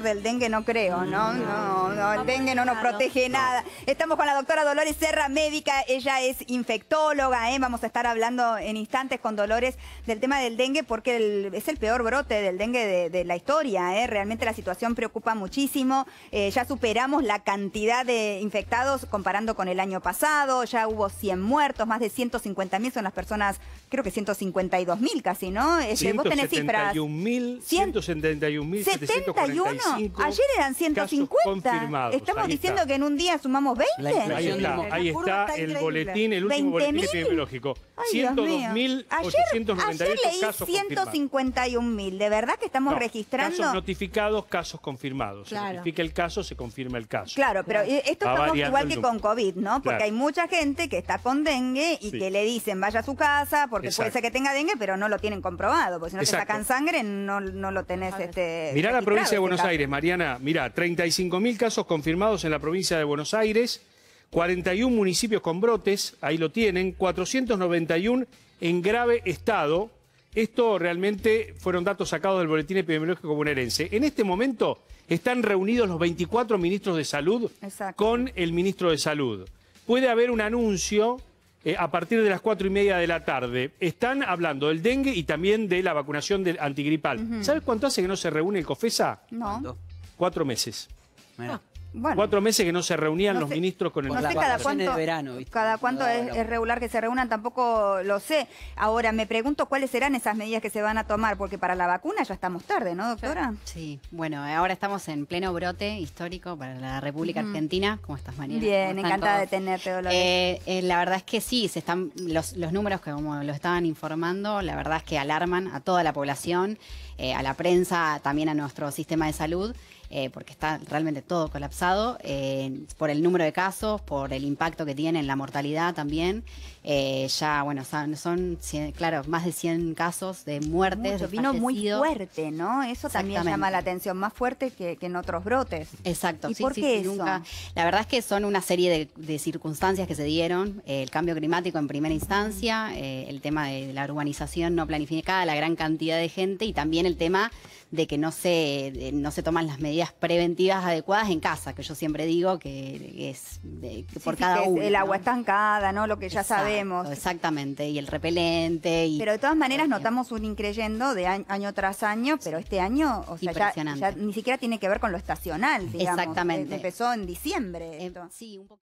del dengue no creo, ¿no? No, el dengue no nos protege nada. Estamos con la doctora Dolores Serra, médica, ella es infectóloga, ¿eh? vamos a estar hablando en instantes con Dolores del tema del dengue porque es el peor brote del dengue de, la historia, ¿eh? realmente la situación preocupa muchísimo, eh, ya superamos la cantidad de infectados comparando con el año pasado, ya hubo 100 muertos, más de 150 mil son las personas, creo que 152 mil casi, ¿no? vos eh, tenés cifras. 171 mil, 171 mil, ayer eran 150. Estamos diciendo que en un día sumamos 20. Ahí está, el boletín, el último boletín epidemiológico. 102.898 ayer leí 151.000. ¿De verdad que estamos registrando? Casos notificados, casos confirmados. Claro. Se notifica el caso, se confirma el caso. Claro, pero esto estamos igual que con COVID, ¿no? Porque hay mucha gente que está con dengue y que le dicen vaya a su casa porque puede ser que tenga dengue, pero no lo tienen comprobado. Porque si no te sacan sangre, no, no lo tenés. Este, Mirá la provincia de Buenos Aires. Mariana, mira, 35.000 casos confirmados en la provincia de Buenos Aires, 41 municipios con brotes, ahí lo tienen, 491 en grave estado. Esto realmente fueron datos sacados del Boletín Epidemiológico Bonaerense. En este momento están reunidos los 24 ministros de Salud con el ministro de Salud. Puede haber un anuncio eh, a partir de las cuatro y media de la tarde. Están hablando del dengue y también de la vacunación del antigripal. ¿Sabes cuánto hace que no se reúne el COFESA? No. Cuatro meses. Ah. Cuatro meses que no se reunían los ministros con el no sé cada cuánto, Cada cuánto es, regular que se reúnan, tampoco lo sé. Ahora, me pregunto cuáles serán esas medidas que se van a tomar, porque para la vacuna ya estamos tarde, ¿no, doctora? Sí, bueno, eh, ahora estamos en pleno brote histórico para la República Argentina. ¿Cómo estás, María? Bien, encantada de tenerte, Dolores. Eh, eh, la verdad es que sí, se están los, números que como lo estaban informando, la verdad es que alarman a toda la población, a la prensa, también a nuestro sistema de salud. Eh, porque está realmente todo colapsado, eh, por el número de casos, por el impacto que tiene en la mortalidad también. Eh, ya, bueno, son, claro, más de 100 casos de muertes. Mucho, vino muy fuerte, ¿no? Eso también llama la atención, más fuerte que, en otros brotes. Exacto. ¿Y por qué la verdad es que son una serie de, de circunstancias que se dieron, el cambio climático en primera instancia, el tema de la urbanización no planificada, la gran cantidad de gente y también el tema de que no se, no se toman las medidas preventivas adecuadas en casa, que yo siempre digo que es por cada uno. El agua estancada, ¿no? Lo que ya sabemos. Exactamente, y el repelente. pero de todas maneras notamos un increyendo de año, tras año, pero este año, o sea, ni siquiera tiene que ver con lo estacional, digamos. Exactamente. empezó en diciembre. Em, sí, un poco.